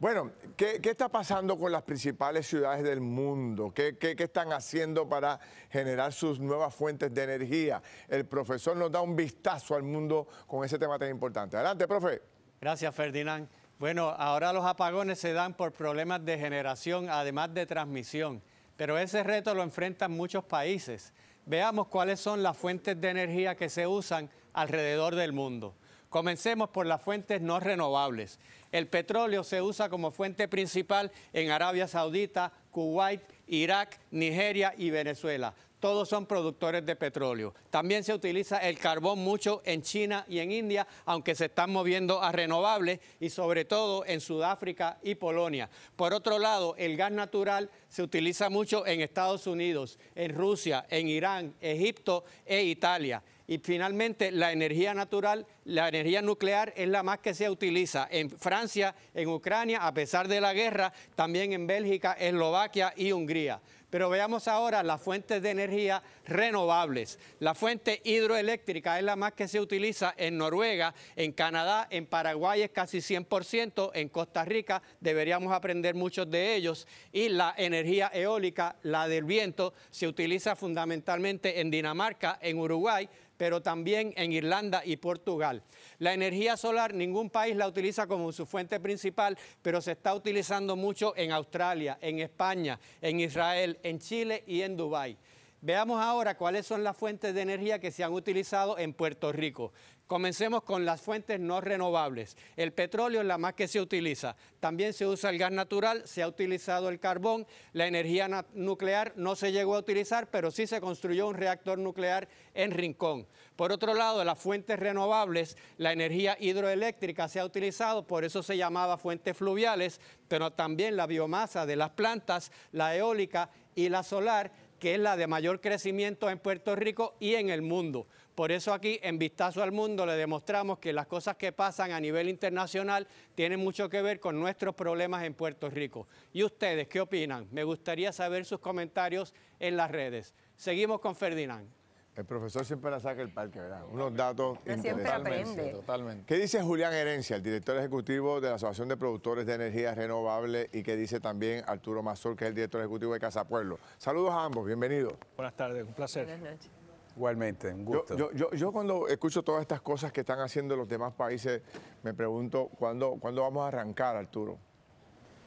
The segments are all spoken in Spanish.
Bueno, ¿qué, está pasando con las principales ciudades del mundo? qué, están haciendo para generar sus nuevas fuentes de energía? El profesor nos da un vistazo al mundo con ese tema tan importante. Adelante, profe. Gracias, Ferdinand. Bueno, ahora los apagones se dan por problemas de generación, además de transmisión, pero ese reto lo enfrentan muchos países. Veamos cuáles son las fuentes de energía que se usan alrededor del mundo. Comencemos por las fuentes no renovables. El petróleo se usa como fuente principal en Arabia Saudita, Kuwait, Irak, Nigeria y Venezuela. Todos son productores de petróleo. También se utiliza el carbón mucho en China y en India, aunque se están moviendo a renovables y sobre todo en Sudáfrica y Polonia. Por otro lado, el gas natural se utiliza mucho en Estados Unidos, en Rusia, en Irán, Egipto e Italia. Y finalmente, la energía natural, la energía nuclear es la más que se utiliza en Francia, en Ucrania, a pesar de la guerra, también en Bélgica, Eslovaquia y Hungría. Pero veamos ahora las fuentes de energía renovables. La fuente hidroeléctrica es la más que se utiliza en Noruega, en Canadá, en Paraguay es casi 100%, en Costa Rica deberíamos aprender muchos de ellos. Y la energía eólica, la del viento, se utiliza fundamentalmente en Dinamarca, en Uruguay, pero también en Irlanda y Portugal. La energía solar, ningún país la utiliza como su fuente principal, pero se está utilizando mucho en Australia, en España, en Israel, en Chile y en Dubái. Veamos ahora cuáles son las fuentes de energía que se han utilizado en Puerto Rico. Comencemos con las fuentes no renovables. El petróleo es la más que se utiliza. También se usa el gas natural, se ha utilizado el carbón. La energía nuclear no se llegó a utilizar, pero sí se construyó un reactor nuclear en Rincón. Por otro lado, las fuentes renovables, la energía hidroeléctrica se ha utilizado, por eso se llamaba fuentes fluviales, pero también la biomasa de las plantas, la eólica y la solar que es la de mayor crecimiento en Puerto Rico y en el mundo. Por eso aquí en Vistazo al Mundo le demostramos que las cosas que pasan a nivel internacional tienen mucho que ver con nuestros problemas en Puerto Rico. ¿Y ustedes qué opinan? Me gustaría saber sus comentarios en las redes. Seguimos con Ferdinand. El profesor siempre la saca el parque, ¿verdad? Unos datos interesantes. Totalmente, totalmente. ¿Qué dice Julián Herencia, el director ejecutivo de la Asociación de Productores de energía Renovables y qué dice también Arturo Mazor, que es el director ejecutivo de Casa Pueblo? Saludos a ambos, bienvenidos. Buenas tardes, un placer. Buenas noches. Igualmente, un gusto. Yo, cuando escucho todas estas cosas que están haciendo los demás países, me pregunto, ¿cuándo, ¿cuándo vamos a arrancar, Arturo?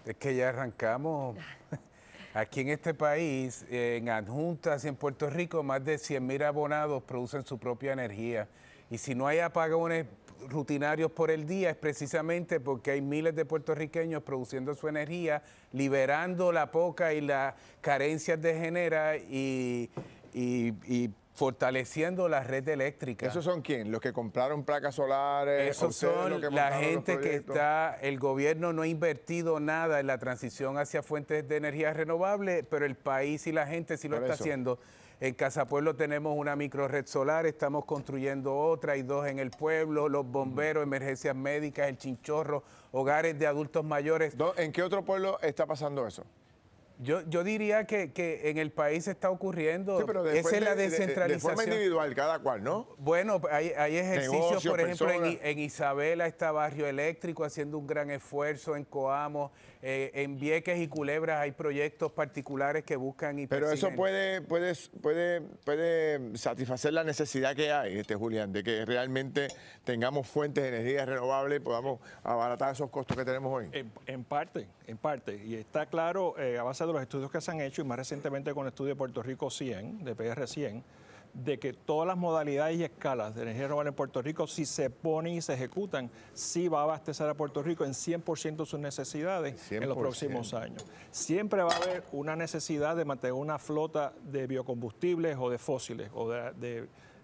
Es que ya arrancamos. Aquí en este país, en adjuntas y en Puerto Rico, más de 100.000 abonados producen su propia energía. Y si no hay apagones rutinarios por el día es precisamente porque hay miles de puertorriqueños produciendo su energía, liberando la poca y las carencias de genera y, y, y fortaleciendo la red eléctrica. ¿Esos son quién? ¿Los que compraron placas solares? Esos son la gente que está, el gobierno no ha invertido nada en la transición hacia fuentes de energía renovable, pero el país y la gente sí lo está haciendo. En Casapueblo tenemos una microred solar, estamos construyendo otra y dos en el pueblo, los bomberos, mm. emergencias médicas, el chinchorro, hogares de adultos mayores. ¿En qué otro pueblo está pasando eso? Yo, yo diría que, en el país está ocurriendo. Sí, pero esa es la descentralización. De, forma individual, cada cual, ¿no? Bueno, hay, hay ejercicios, por ejemplo, en, Isabela está Barrio Eléctrico haciendo un gran esfuerzo, en Coamo, eh, en Vieques y Culebras hay proyectos particulares que buscan y Pero eso puede, puede, puede, puede satisfacer la necesidad que hay, este Julián, de que realmente tengamos fuentes de energía renovable y podamos abaratar esos costos que tenemos hoy. En, parte, en parte. Y está claro, eh, a de los estudios que se han hecho y más recientemente con el estudio de Puerto Rico 100, de PR100, de que todas las modalidades y escalas de energía renovable en Puerto Rico, si se ponen y se ejecutan, sí va a abastecer a Puerto Rico en 100% sus necesidades en los próximos años. Siempre va a haber una necesidad de mantener una flota de biocombustibles o de fósiles o de,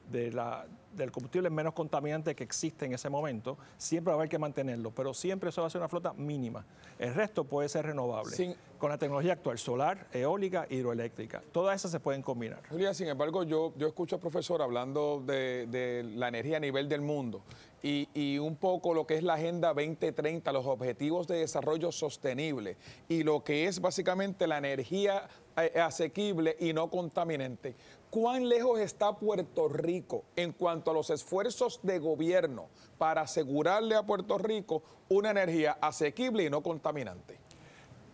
del combustible menos contaminante que existe en ese momento, siempre va a haber que mantenerlo, pero siempre eso va a ser una flota mínima. El resto puede ser renovable con la tecnología actual, solar, eólica, hidroeléctrica. Todas esas se pueden combinar. Julia, sin embargo, yo, yo escucho al profesor hablando de, la energía a nivel del mundo y, y, un poco lo que es la Agenda 2030, los objetivos de desarrollo sostenible y lo que es básicamente la energía eh, asequible y no contaminante. ¿Cuán lejos está Puerto Rico en cuanto a los esfuerzos de gobierno para asegurarle a Puerto Rico una energía asequible y no contaminante?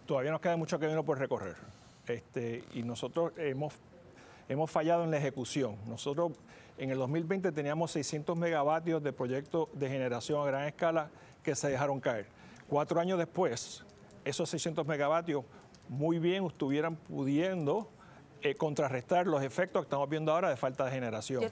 todavía nos queda mucho camino por recorrer. Este, y nosotros hemos, hemos fallado en la ejecución. Nosotros en el 2020 teníamos 600 megavatios de proyectos de generación a gran escala que se dejaron caer. Cuatro años después, esos 600 megavatios muy bien estuvieran pudiendo eh, contrarrestar los efectos que estamos viendo ahora de falta de generación.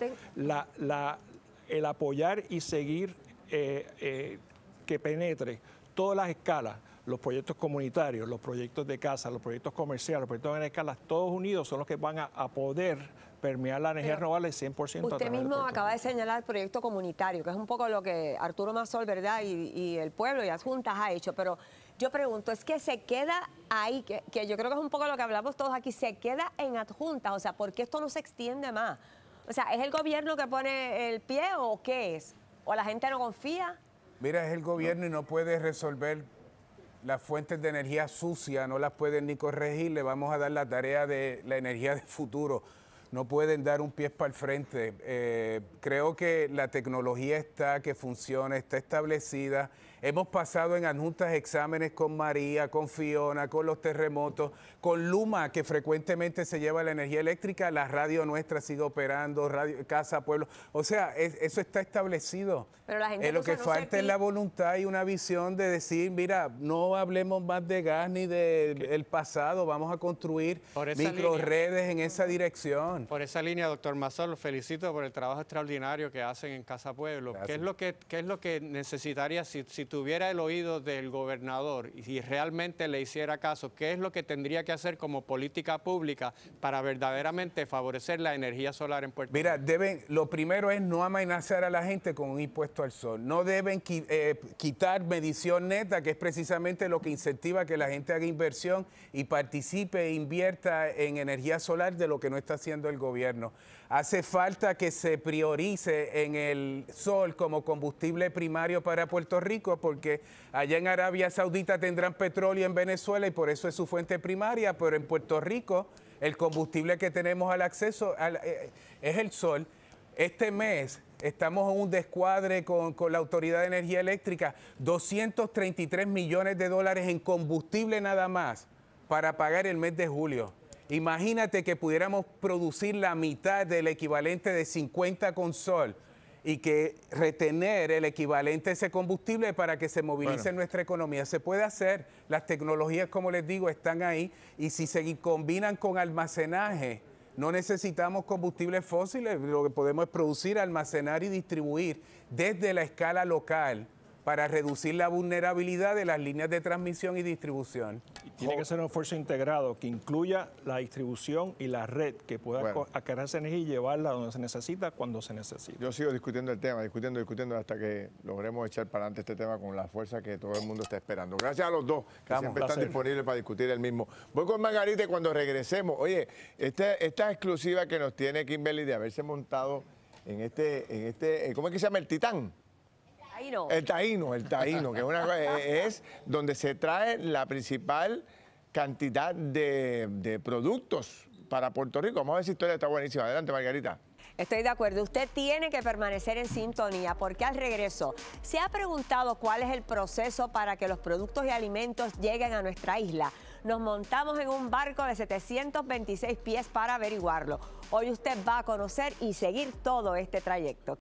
el apoyar y seguir eh, eh, que penetre todas las escalas, los proyectos comunitarios, los proyectos de casa, los proyectos comerciales, los proyectos en escala, todos unidos son los que van a, poder permear la energía renovable 100%. Usted mismo acaba de señalar el proyecto comunitario, que es un poco lo que Arturo Masol, ¿verdad? Y, el pueblo y Adjuntas ha hecho, pero yo pregunto, es que se queda ahí, que, que yo creo que es un poco lo que hablamos todos aquí, se queda en adjuntas, o sea, ¿por qué esto no se extiende más? O sea, ¿es el gobierno que pone el pie o qué es? ¿O la gente no confía? Mira, es el gobierno y no puede resolver las fuentes de energía sucia no las pueden ni corregir, le vamos a dar la tarea de la energía del futuro. No pueden dar un pie para el frente. Eh, creo que la tecnología está, que funciona, está establecida Hemos pasado en adjuntas exámenes con María, con Fiona, con los terremotos, con Luma, que frecuentemente se lleva la energía eléctrica, la radio nuestra sigue operando, radio, casa, pueblo. O sea, eso está establecido. Pero lo que falta es la voluntad y una visión de decir, mira, no hablemos más de gas ni del pasado, vamos a construir microredes en esa dirección. Por esa línea, doctor Mazor, lo felicito por el trabajo extraordinario que hacen en Casa Pueblo. ¿Qué es lo que, es lo que necesitaría si, si tuviera el oído del gobernador y si realmente le hiciera caso, ¿qué es lo que tendría que hacer como política pública para verdaderamente favorecer la energía solar en Puerto Rico? Mira, deben, lo primero es no amenazar a la gente con un impuesto al sol. No deben eh, quitar medición neta, que es precisamente lo que incentiva que la gente haga inversión y participe e invierta en energía solar de lo que no está haciendo el gobierno. Hace falta que se priorice en el sol como combustible primario para Puerto Rico porque allá en Arabia Saudita tendrán petróleo en Venezuela y por eso es su fuente primaria, pero en Puerto Rico el combustible que tenemos al acceso eh, eh, es el sol. Este mes estamos en un descuadre con, la Autoridad de Energía Eléctrica, 233 millones de dólares en combustible nada más para pagar el mes de julio. Imagínate que pudiéramos producir la mitad del equivalente de 50 con sol y que retener el equivalente de ese combustible para que se movilice nuestra economía. Se puede hacer, las tecnologías, como les digo, están ahí y si se combinan con almacenaje, no necesitamos combustibles fósiles, lo que podemos es producir, almacenar y distribuir desde la escala local para reducir la vulnerabilidad de las líneas de transmisión y distribución. tiene que ser un esfuerzo integrado que incluya la distribución y la red que pueda bueno. energía y llevarla donde se necesita cuando se necesita. Yo sigo discutiendo el tema, discutiendo, discutiendo hasta que logremos echar para adelante este tema con la fuerza que todo el mundo está esperando. Gracias a los dos que siempre están disponibles para discutir el mismo. Voy con Margarita cuando regresemos, oye, esta, esta exclusiva que nos tiene Kimberly de haberse montado en este, en este, eh, ¿cómo es que se llama? El Titán el taíno, el taíno, que eh, es, donde se trae la principal cantidad de, productos para Puerto Rico. Vamos a ver si historia está buenísima. Adelante, Margarita. Estoy de acuerdo, usted tiene que permanecer en sintonía porque al regreso se ha preguntado cuál es el proceso para que los productos y alimentos lleguen a nuestra isla. Nos montamos en un barco de 726 pies para averiguarlo. Hoy usted va a conocer y seguir todo este trayecto.